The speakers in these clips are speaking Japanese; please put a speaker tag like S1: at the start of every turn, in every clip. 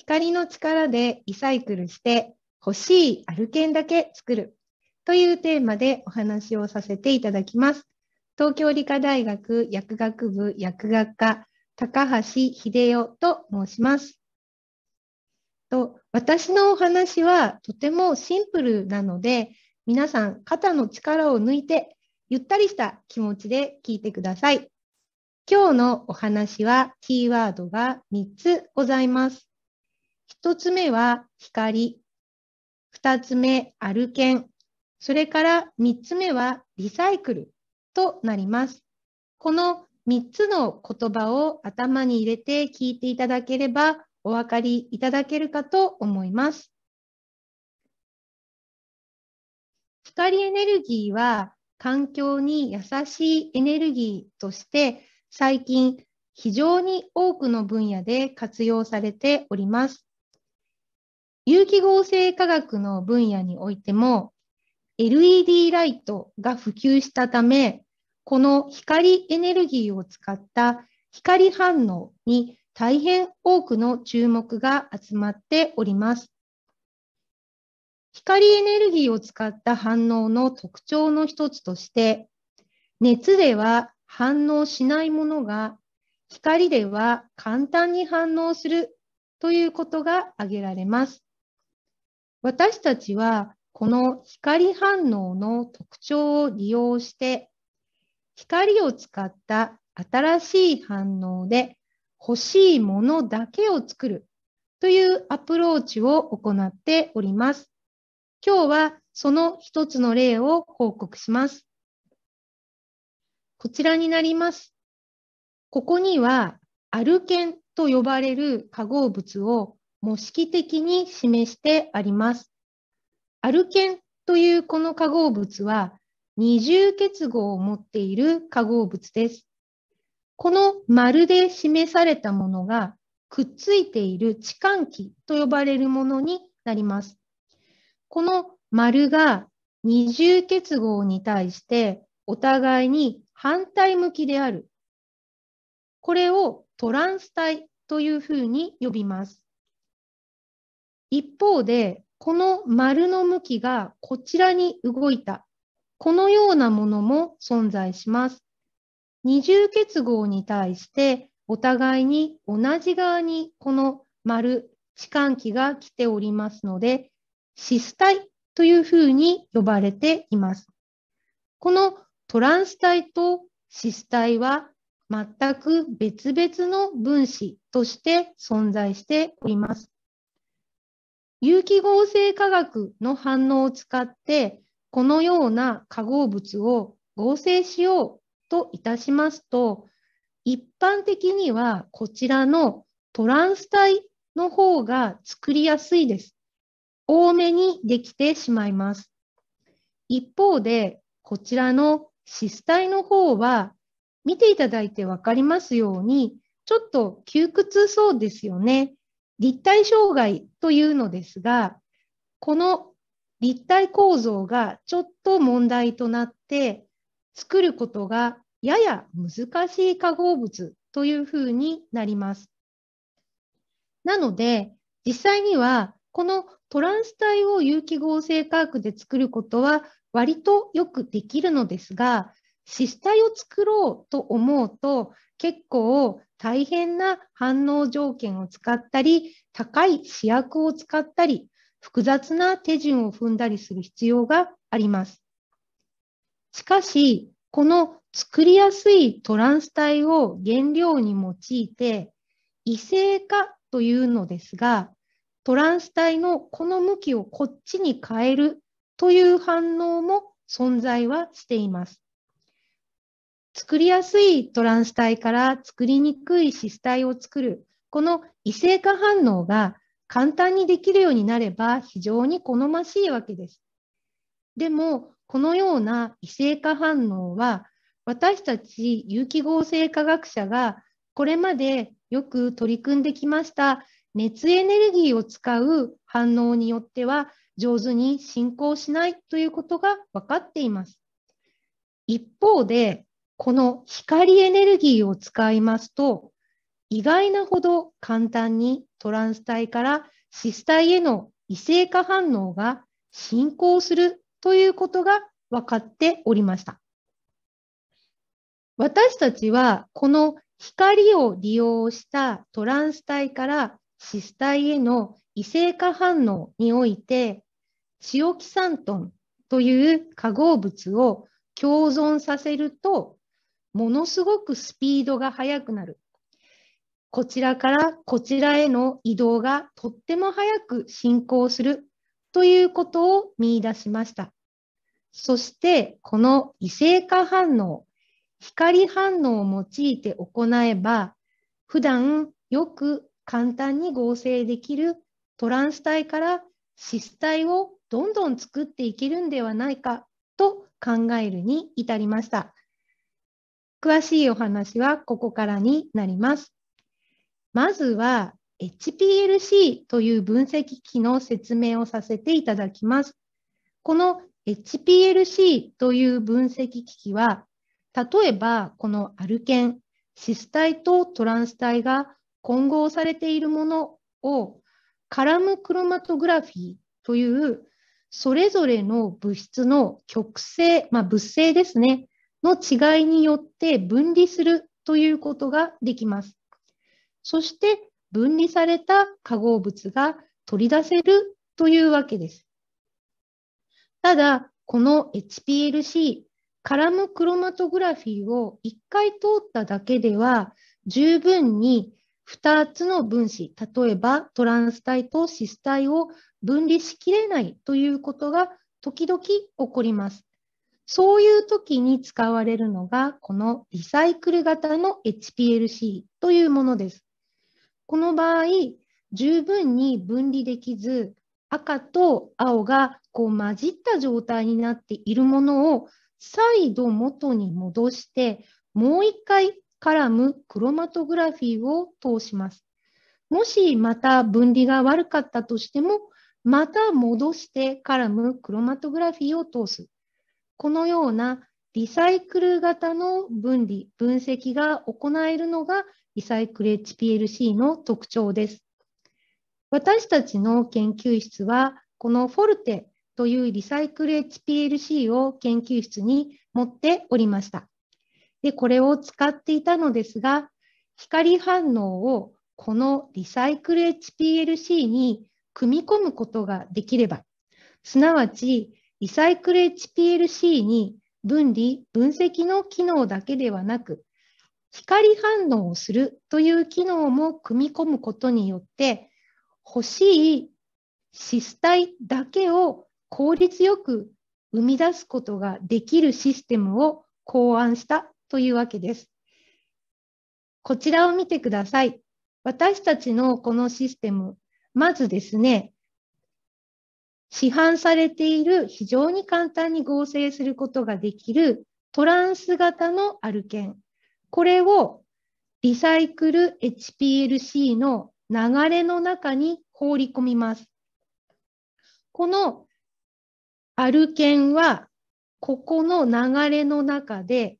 S1: 光の力でリサイクルして欲しいアルケンだけ作るというテーマでお話をさせていただきます。東京理科大学薬学部薬学科高橋秀夫と申します。と私のお話はとてもシンプルなので皆さん肩の力を抜いてゆったりした気持ちで聞いてください。今日のお話はキーワードが3つございます。一つ目は光、二つ目アルケン、それから三つ目はリサイクルとなります。この3つの言葉を頭に入れて聞いていただければお分かりいただけるかと思います。光エネルギーは環境に優しいエネルギーとして最近非常に多くの分野で活用されております。有機合成化学の分野においても LED ライトが普及したためこの光エネルギーを使った光反応に大変多くの注目が集まっております。光エネルギーを使った反応の特徴の一つとして熱では反応しないものが光では簡単に反応するということが挙げられます。私たちはこの光反応の特徴を利用して光を使った新しい反応で欲しいものだけを作るというアプローチを行っております。今日はその一つの例を報告します。こちらになります。ここにはアルケンと呼ばれる化合物を模式的に示してあります。アルケンというこの化合物は二重結合を持っている化合物です。この丸で示されたものがくっついている置換器と呼ばれるものになります。この丸が二重結合に対してお互いに反対向きである。これをトランス体というふうに呼びます。一方で、この丸の向きがこちらに動いた、このようなものも存在します。二重結合に対して、お互いに同じ側にこの丸、置換器が来ておりますので、シス体というふうに呼ばれています。このトランス体とシス体は全く別々の分子として存在しております。有機合成化学の反応を使って、このような化合物を合成しようといたしますと、一般的にはこちらのトランス体の方が作りやすいです。多めにできてしまいます。一方で、こちらのシス体の方は、見ていただいてわかりますように、ちょっと窮屈そうですよね。立体障害というのですが、この立体構造がちょっと問題となって、作ることがやや難しい化合物というふうになります。なので、実際にはこのトランス体を有機合成化学で作ることは割とよくできるのですが、シス体を作ろうと思うと結構大変な反応条件を使ったり、高い試薬を使ったり、複雑な手順を踏んだりする必要があります。しかし、この作りやすいトランス体を原料に用いて、異性化というのですが、トランス体のこの向きをこっちに変えるという反応も存在はしています。作りやすいトランス体から作りにくいシス体を作る、この異性化反応が簡単にできるようになれば非常に好ましいわけです。でも、このような異性化反応は、私たち有機合成科学者がこれまでよく取り組んできました熱エネルギーを使う反応によっては上手に進行しないということが分かっています。一方でこの光エネルギーを使いますと、意外なほど簡単にトランス体からシス体への異性化反応が進行するということが分かっておりました。私たちはこの光を利用したトランス体からシス体への異性化反応において、チオキサントンという化合物を共存させるとものすごくスピードが速くなる。こちらからこちらへの移動がとっても早く進行するということを見出しました。そしてこの異性化反応、光反応を用いて行えば、普段よく簡単に合成できるトランス体からシス体をどんどん作っていけるんではないかと考えるに至りました。詳しいお話はここからになります。まずは HPLC という分析機器の説明をさせていただきます。この HPLC という分析機器は、例えばこのアルケン、シス体とトランス体が混合されているものをカラムクロマトグラフィーというそれぞれの物質の極性、まあ、物性ですね、の違いによって分離するということができます。そして分離された化合物が取り出せるというわけです。ただ、この HPLC、カラムクロマトグラフィーを1回通っただけでは、十分に2つの分子、例えばトランス体とシス体を分離しきれないということが時々起こります。そういう時に使われるのが、このリサイクル型の HPLC というものです。この場合、十分に分離できず、赤と青がこう混じった状態になっているものを再度元に戻して、もう一回絡むクロマトグラフィーを通します。もしまた分離が悪かったとしても、また戻して絡むクロマトグラフィーを通す。このようなリサイクル型の分離、分析が行えるのがリサイクル HPLC の特徴です。私たちの研究室は、このフォルテというリサイクル HPLC を研究室に持っておりました。で、これを使っていたのですが、光反応をこのリサイクル HPLC に組み込むことができれば、すなわちリサイクル HPLC に分離・分析の機能だけではなく、光反応をするという機能も組み込むことによって、欲しい死体だけを効率よく生み出すことができるシステムを考案したというわけです。こちらを見てください。私たちのこのシステム、まずですね、市販されている非常に簡単に合成することができるトランス型のアルケン。これをリサイクル HPLC の流れの中に放り込みます。このアルケンは、ここの流れの中で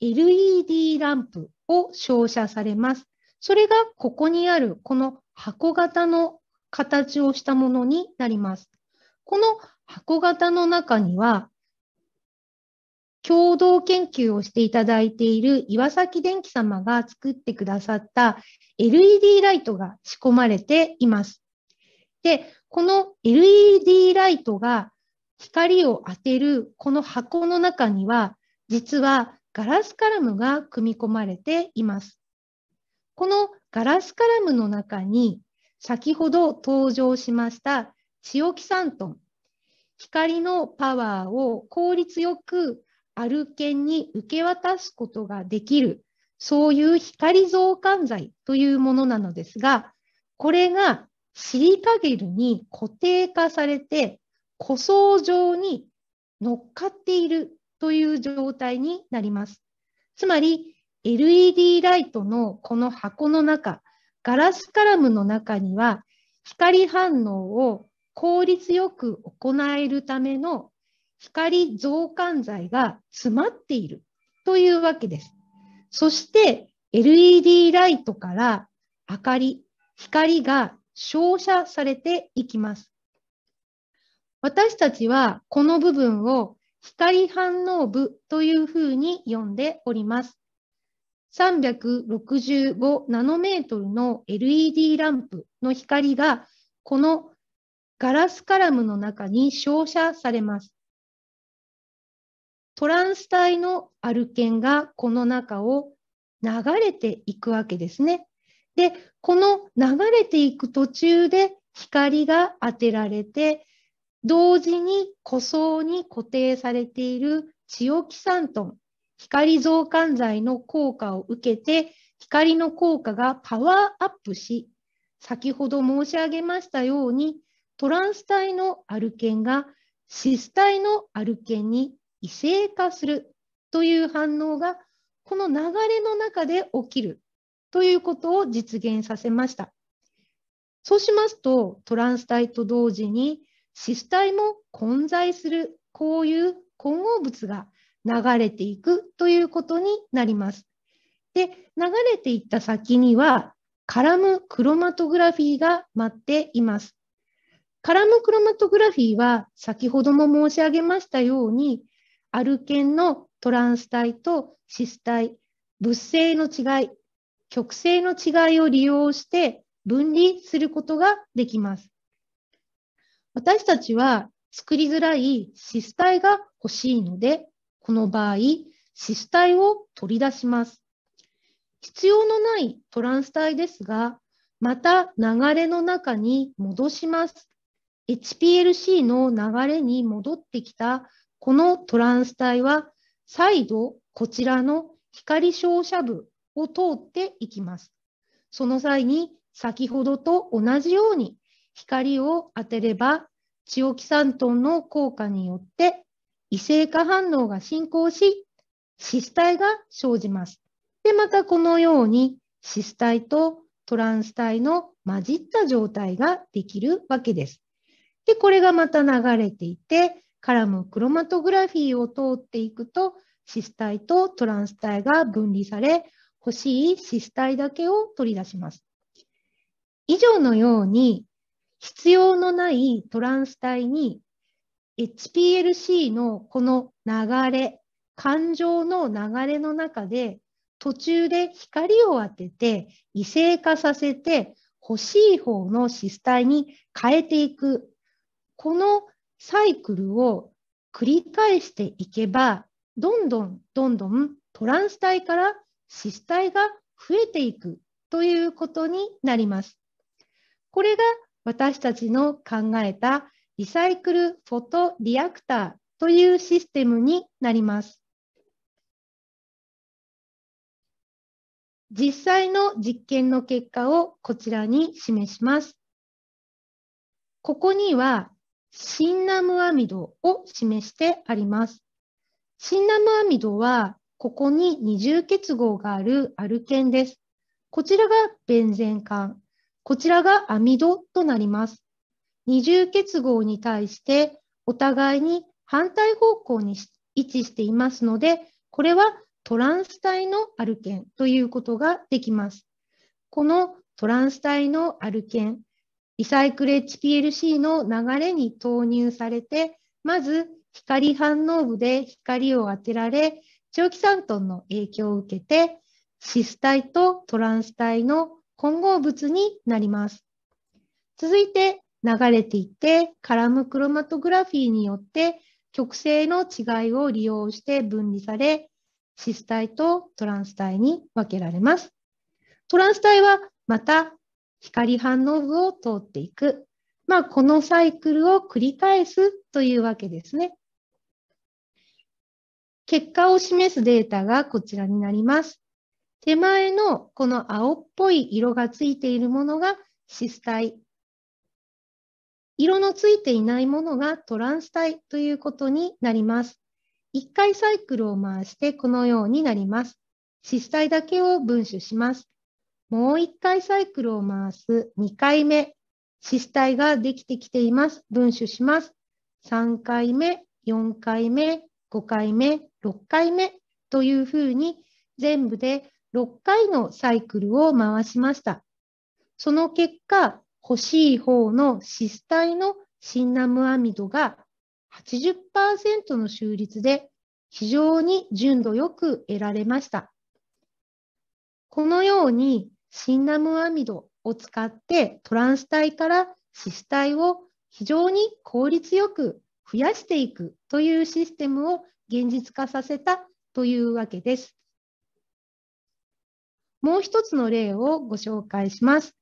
S1: LED ランプを照射されます。それがここにあるこの箱型の形をしたものになります。この箱型の中には、共同研究をしていただいている岩崎電機様が作ってくださった LED ライトが仕込まれています。で、この LED ライトが光を当てるこの箱の中には、実はガラスカラムが組み込まれています。このガラスカラムの中に、先ほど登場しました塩基酸トン、光のパワーを効率よくアルケンに受け渡すことができる、そういう光増感剤というものなのですが、これがシリカゲルに固定化されて、塗装状に乗っかっているという状態になります。つまり、LED ライトのこの箱の中、ガラスカラムの中には、光反応を効率よく行えるための光増感剤が詰まっているというわけです。そして LED ライトから明かり、光が照射されていきます。私たちはこの部分を光反応部というふうに呼んでおります。365ナノメートルの LED ランプの光がこのガラスカラムの中に照射されます。トランス体のアルケンがこの中を流れていくわけですね。で、この流れていく途中で光が当てられて、同時に塗層に固定されているチオキサントン、光増刊剤の効果を受けて、光の効果がパワーアップし、先ほど申し上げましたように、トランス体のアルケンがシス体のアルケンに異性化するという反応がこの流れの中で起きるということを実現させました。そうしますとトランス体と同時にシス体も混在するこういう混合物が流れていくということになります。で流れていった先にはカラムクロマトグラフィーが待っています。カラムクロマトグラフィーは先ほども申し上げましたように、アルケンのトランス体とシス体、物性の違い、極性の違いを利用して分離することができます。私たちは作りづらいシス体が欲しいので、この場合、シス体を取り出します。必要のないトランス体ですが、また流れの中に戻します。HPLC の流れに戻ってきたこのトランス体は再度こちらの光照射部を通っていきます。その際に先ほどと同じように光を当てればチオキサントンの効果によって異性化反応が進行しシス体が生じます。で、またこのようにシス体とトランス体の混じった状態ができるわけです。で、これがまた流れていて、カラムクロマトグラフィーを通っていくと、シス体とトランス体が分離され、欲しいシス体だけを取り出します。以上のように、必要のないトランス体に HPLC のこの流れ、感情の流れの中で途中で光を当てて異性化させて欲しい方のシス体に変えていくこのサイクルを繰り返していけば、どんどんどんどんトランス体から脂質体が増えていくということになります。これが私たちの考えたリサイクルフォトリアクターというシステムになります。実際の実験の結果をこちらに示します。ここにはシンナムアミドを示してあります。シンナムアミドは、ここに二重結合があるアルケンです。こちらがベンゼン環、こちらがアミドとなります。二重結合に対してお互いに反対方向に位置していますので、これはトランス体のアルケンということができます。このトランス体のアルケンリサイクル HPLC の流れに投入されて、まず光反応部で光を当てられ、長期散トンの影響を受けて、シス体とトランス体の混合物になります。続いて流れていって、カラムクロマトグラフィーによって極性の違いを利用して分離され、シス体とトランス体に分けられます。トランス体はまた光反応部を通っていく。まあ、このサイクルを繰り返すというわけですね。結果を示すデータがこちらになります。手前のこの青っぽい色がついているものがシス体。色のついていないものがトランス体ということになります。1回サイクルを回してこのようになります。シス体だけを分種します。もう1回サイクルを回す。2回目、脂質体ができてきています。分種します。3回目、4回目、5回目、6回目というふうに全部で6回のサイクルを回しました。その結果、欲しい方の脂質体のシンナムアミドが80%の収率で非常に純度よく得られました。このようにシンナムアミドを使ってトランス体からシス体を非常に効率よく増やしていくというシステムを現実化させたというわけです。もう一つの例をご紹介します。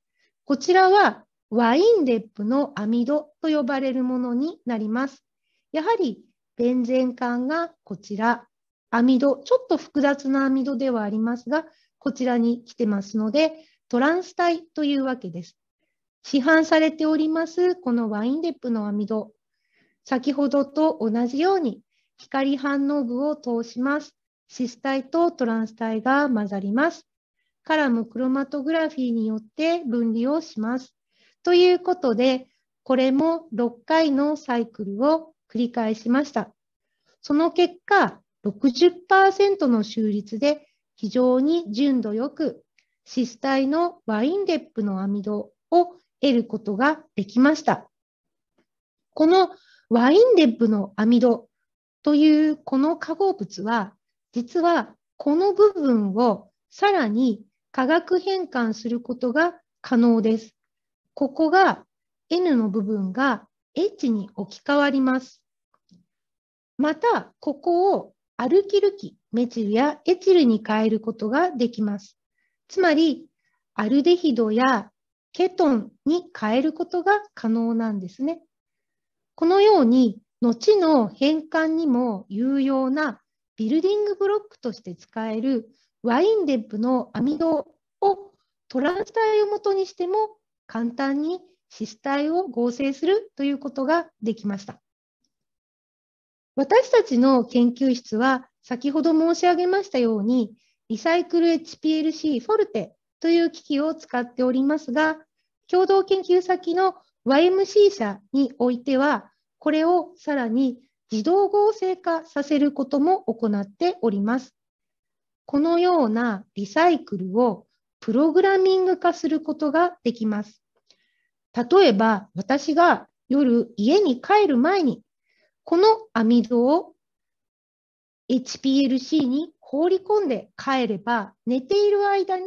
S1: こちらはワインデップのアミドと呼ばれるものになります。やはりベンゼン管がこちら、アミド、ちょっと複雑なアミドではありますが、こちらに来てますので、トランス体というわけです。市販されておりますこのワインデップの網戸、先ほどと同じように光反応部を通します。シス体とトランス体が混ざります。カラムクロマトグラフィーによって分離をします。ということで、これも6回のサイクルを繰り返しました。その結果、60%の収率で非常に純度よく脂体のワインデップの網戸を得ることができました。このワインデップの網戸というこの化合物は、実はこの部分をさらに化学変換することが可能です。ここが N の部分が H に置き換わります。また、ここをアルキル基メチルやエチルに変えることができます。つまり、アルデヒドやケトンに変えることが可能なんですね。このように、後の変換にも有用なビルディングブロックとして使えるワインデップのアミドをトランス体を元にしても簡単に脂質体を合成するということができました。私たちの研究室は先ほど申し上げましたように、リサイクル HPLC フォルテという機器を使っておりますが、共同研究先の YMC 社においては、これをさらに自動合成化させることも行っております。このようなリサイクルをプログラミング化することができます。例えば、私が夜家に帰る前に、この網戸を HPLC に放り込んで帰れば、寝ている間に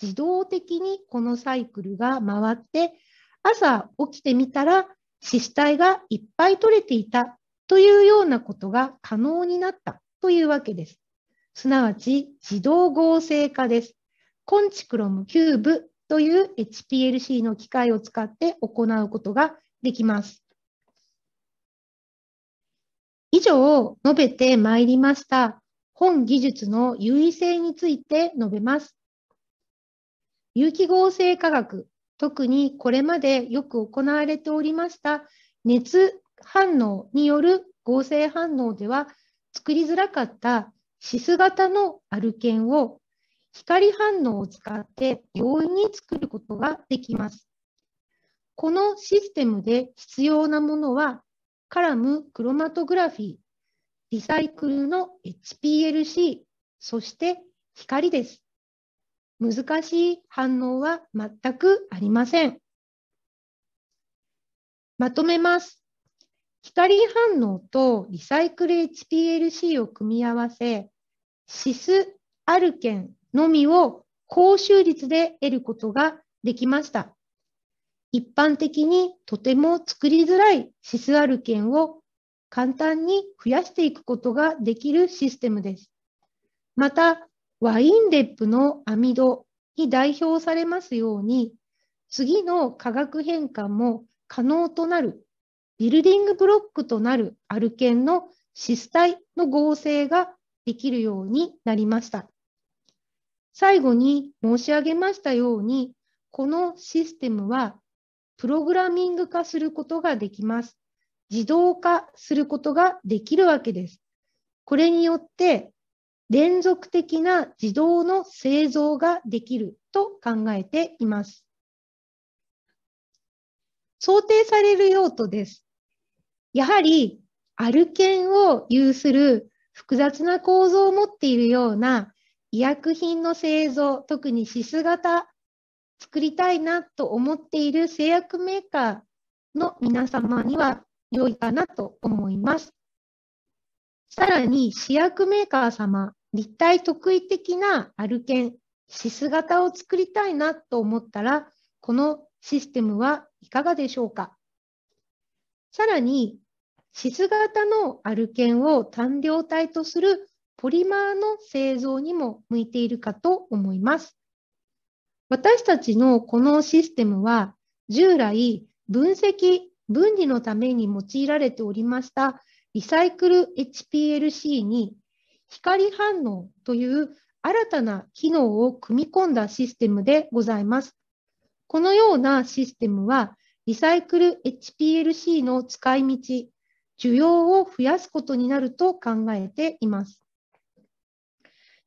S1: 自動的にこのサイクルが回って、朝起きてみたら脂質体がいっぱい取れていたというようなことが可能になったというわけです。すなわち自動合成化です。コンチクロムキューブという HPLC の機械を使って行うことができます。以上、述べてまいりました本技術の優位性について述べます。有機合成化学、特にこれまでよく行われておりました熱反応による合成反応では作りづらかったシス型のアルケンを光反応を使って容易に作ることができます。このシステムで必要なものはカラムクロマトグラフィー、リサイクルの HPLC、そして光です。難しい反応は全くありません。まとめます。光反応とリサイクル HPLC を組み合わせ、シスアルケンのみを高収率で得ることができました。一般的にとても作りづらいシスルケンを簡単に増やしていくことができるシステムです。また、ワインレップの網戸に代表されますように、次の化学変換も可能となる、ビルディングブロックとなるアルケンのシス体の合成ができるようになりました。最後に申し上げましたように、このシステムはプログラミング化することができます。自動化することができるわけです。これによって連続的な自動の製造ができると考えています。想定される用途です。やはり、アルケンを有する複雑な構造を持っているような医薬品の製造、特にシス型作りたいなと思っている製薬メーカーの皆様には良いかなと思います。さらに、試薬メーカー様、立体特異的なアルケン、シス型を作りたいなと思ったら、このシステムはいかがでしょうかさらに、シス型のアルケンを単量体とするポリマーの製造にも向いているかと思います。私たちのこのシステムは、従来、分析、分離のために用いられておりました、リサイクル HPLC に、光反応という新たな機能を組み込んだシステムでございます。このようなシステムは、リサイクル HPLC の使い道、需要を増やすことになると考えています。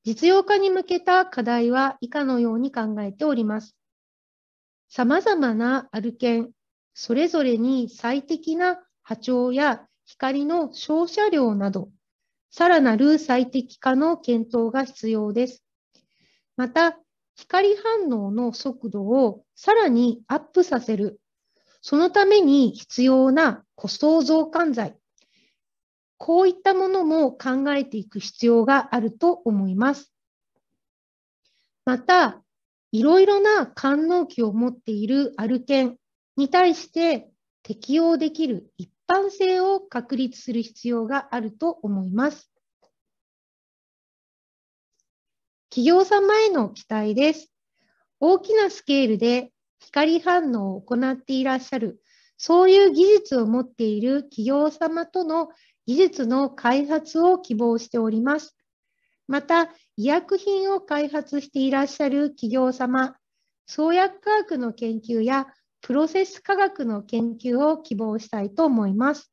S1: 実用化に向けた課題は以下のように考えております。様々なアルケン、それぞれに最適な波長や光の照射量など、さらなる最適化の検討が必要です。また、光反応の速度をさらにアップさせる。そのために必要な個層増換剤、こういったものも考えていく必要があると思います。また、いろいろな官能器を持っているアルケンに対して適用できる一般性を確立する必要があると思います。企業様への期待です。大きなスケールで光反応を行っていらっしゃる、そういう技術を持っている企業様との技術の開発を希望しております。また、医薬品を開発していらっしゃる企業様、創薬科学の研究やプロセス科学の研究を希望したいと思います。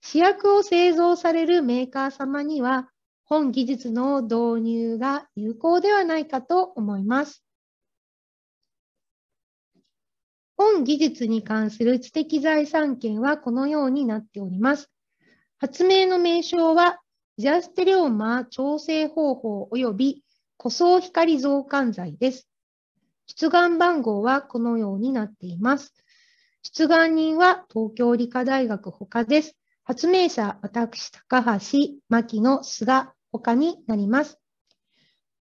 S1: 試薬を製造されるメーカー様には、本技術の導入が有効ではないかと思います。本技術に関する知的財産権はこのようになっております。発明の名称は、ジャステリオマ調整方法及び塗装光増感剤です。出願番号はこのようになっています。出願人は東京理科大学他です。発明者、私、高橋、牧野、菅、他になります。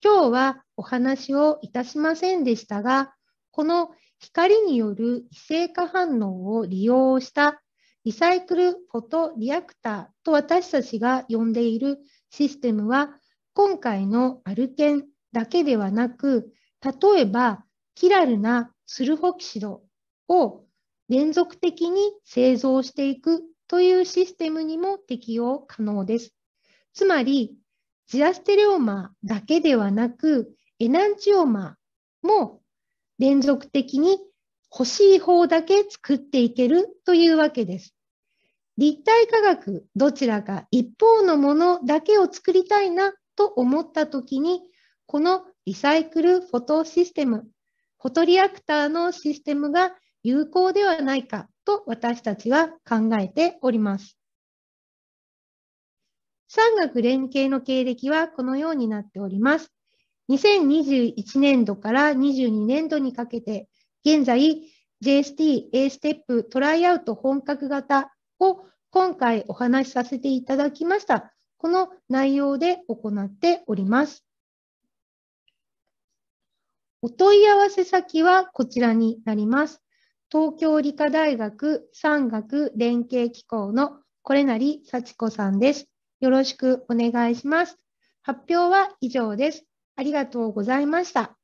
S1: 今日はお話をいたしませんでしたが、この光による異性化反応を利用したリサイクルフォトリアクターと私たちが呼んでいるシステムは、今回のアルケンだけではなく、例えばキラルなスルホキシドを連続的に製造していくというシステムにも適用可能です。つまり、ジアステレオマだけではなく、エナンチオマも連続的に欲しい方だけ作っていけるというわけです。立体科学どちらか一方のものだけを作りたいなと思った時にこのリサイクルフォトシステムフォトリアクターのシステムが有効ではないかと私たちは考えております。産学連携の経歴はこのようになっております。2021年度から22年度にかけて、現在 JST A ステップトライアウト本格型を今回お話しさせていただきました。この内容で行っております。お問い合わせ先はこちらになります。東京理科大学産学連携機構のこれなり幸子さんです。よろしくお願いします。発表は以上です。ありがとうございました。